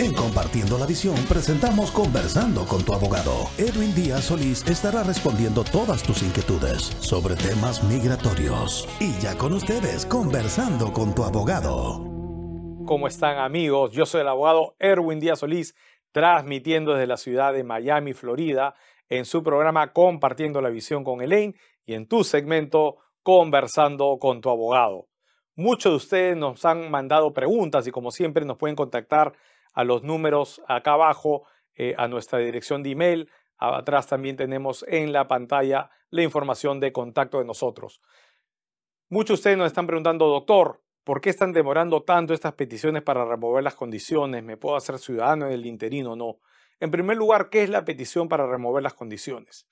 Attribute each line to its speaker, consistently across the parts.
Speaker 1: En Compartiendo la Visión presentamos Conversando con tu abogado. Edwin Díaz Solís estará respondiendo todas tus inquietudes sobre temas migratorios. Y ya con ustedes, Conversando con tu abogado. ¿Cómo están amigos? Yo soy el abogado Edwin Díaz Solís, transmitiendo desde la ciudad de Miami, Florida, en su programa Compartiendo la Visión con Elaine y en tu segmento Conversando con tu abogado. Muchos de ustedes nos han mandado preguntas y como siempre nos pueden contactar a los números acá abajo, eh, a nuestra dirección de email. Atrás también tenemos en la pantalla la información de contacto de nosotros. Muchos de ustedes nos están preguntando, doctor, ¿por qué están demorando tanto estas peticiones para remover las condiciones? ¿Me puedo hacer ciudadano en el interino? o No. En primer lugar, ¿qué es la petición para remover las condiciones?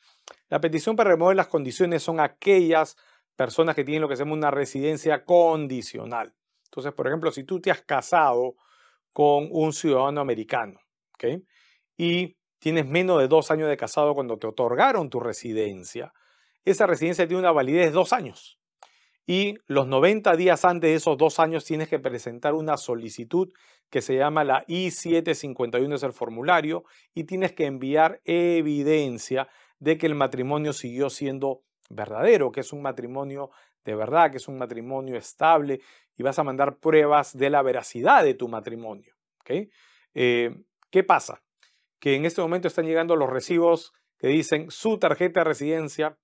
Speaker 1: La petición para remover las condiciones son aquellas personas que tienen lo que se llama una residencia condicional. Entonces, por ejemplo, si tú te has casado con un ciudadano americano. Y tienes menos de dos años de casado cuando te otorgaron tu residencia. Esa residencia tiene una validez de dos años. Y los 90 días antes de esos dos años tienes que presentar una solicitud que se llama la I-751, es el formulario, y tienes que enviar evidencia de que el matrimonio siguió siendo verdadero, que es un matrimonio de verdad, que es un matrimonio estable y vas a mandar pruebas de la veracidad de tu matrimonio. Eh, ¿Qué pasa? Que en este momento están llegando los recibos que dicen su tarjeta de residencia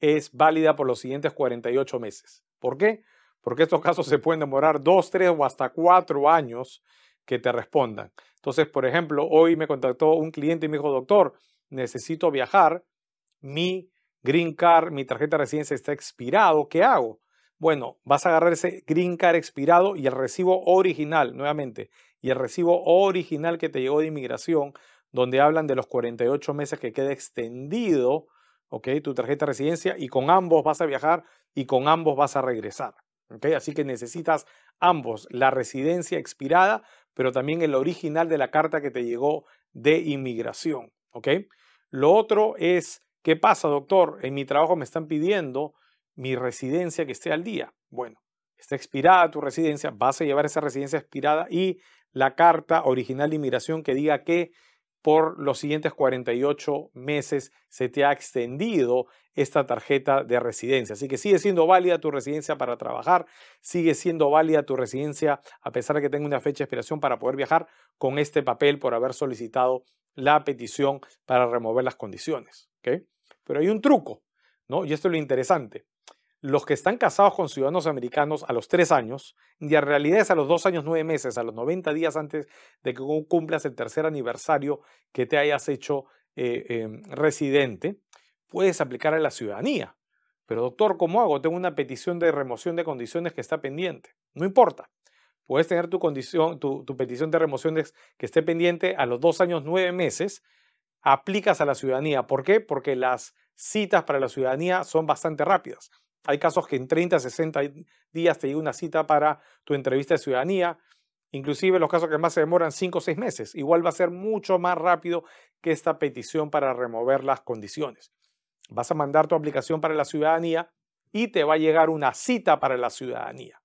Speaker 1: es válida por los siguientes 48 meses. ¿Por qué? Porque estos casos se pueden demorar 2, 3 o hasta 4 años que te respondan. Entonces, por ejemplo, hoy me contactó un cliente y me dijo, doctor, necesito viajar, mi green card, mi tarjeta de residencia está expirado, ¿qué hago? Bueno, vas a agarrar ese green card expirado y el recibo original, nuevamente, y el recibo original que te llegó de inmigración, donde hablan de los 48 meses que queda extendido, ¿ok? Tu tarjeta de residencia y con ambos vas a viajar y con ambos vas a regresar, ¿ok? Así que necesitas ambos, la residencia expirada, pero también el original de la carta que te llegó de inmigración, ¿ok? Lo otro es ¿Qué pasa, doctor? En mi trabajo me están pidiendo mi residencia que esté al día. Bueno, está expirada tu residencia, vas a llevar esa residencia expirada y la carta original de inmigración que diga que por los siguientes 48 meses se te ha extendido esta tarjeta de residencia. Así que sigue siendo válida tu residencia para trabajar, sigue siendo válida tu residencia a pesar de que tenga una fecha de expiración para poder viajar con este papel por haber solicitado la petición para remover las condiciones. Pero hay un truco, Y esto es lo interesante. Los que están casados con ciudadanos americanos a los tres años, y en realidad es a los dos años nueve meses, a los 90 días antes de que cumplas el tercer aniversario que te hayas hecho eh, em, residente, puedes aplicar a la ciudadanía. Pero doctor, ¿cómo hago? Tengo una petición de remoción de condiciones que está pendiente. No importa. Puedes tener tu, condición, tu, petición de remoción que esté pendiente a los dos años nueve meses aplicas a la ciudadanía. ¿Por qué? Porque las citas para la ciudadanía son bastante rápidas. Hay casos que en 30, 60 días te llega una cita para tu entrevista de ciudadanía. Inclusive los casos que más se demoran 5 o 6 meses. Igual va a ser mucho más rápido que esta petición para remover las condiciones. Vas a mandar tu aplicación para la ciudadanía y te va a llegar una cita para la ciudadanía.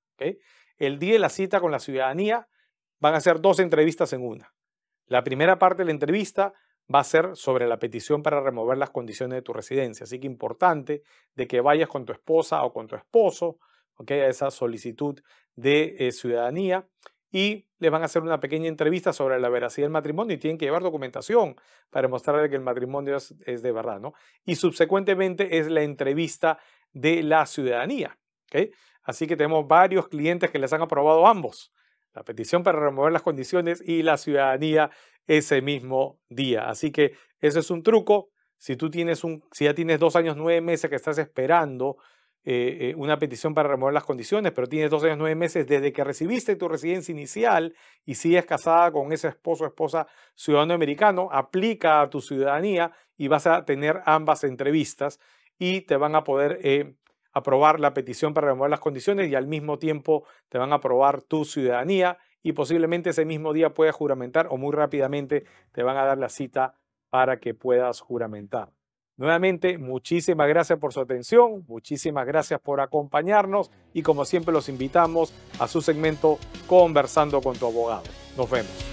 Speaker 1: El día de la cita con la ciudadanía van a ser dos entrevistas en una. La primera parte de la entrevista va a ser sobre la petición para remover las condiciones de tu residencia. Así que importante de que vayas con tu esposa o con tu esposo a esa solicitud de eh, ciudadanía y les van a hacer una pequeña entrevista sobre la veracidad del matrimonio y tienen que llevar documentación para mostrarle que el matrimonio es, de verdad. Y subsecuentemente es la entrevista de la ciudadanía. Así que tenemos varios clientes que les han aprobado ambos la petición para remover las condiciones y la ciudadanía ese mismo día. Así que eso es un truco. Si tú tienes un, si ya tienes dos años nueve meses que estás esperando eh, eh, una petición para remover las condiciones, pero tienes dos años nueve meses desde que recibiste tu residencia inicial y sigues casada con ese esposo o esposa ciudadano americano, aplica a tu ciudadanía y vas a tener ambas entrevistas y te van a poder eh, aprobar la petición para remover las condiciones y al mismo tiempo te van a aprobar tu ciudadanía y posiblemente ese mismo día puedas juramentar o muy rápidamente te van a dar la cita para que puedas juramentar. Nuevamente, muchísimas gracias por su atención, muchísimas gracias por acompañarnos y como siempre los invitamos a su segmento Conversando con tu abogado. Nos vemos.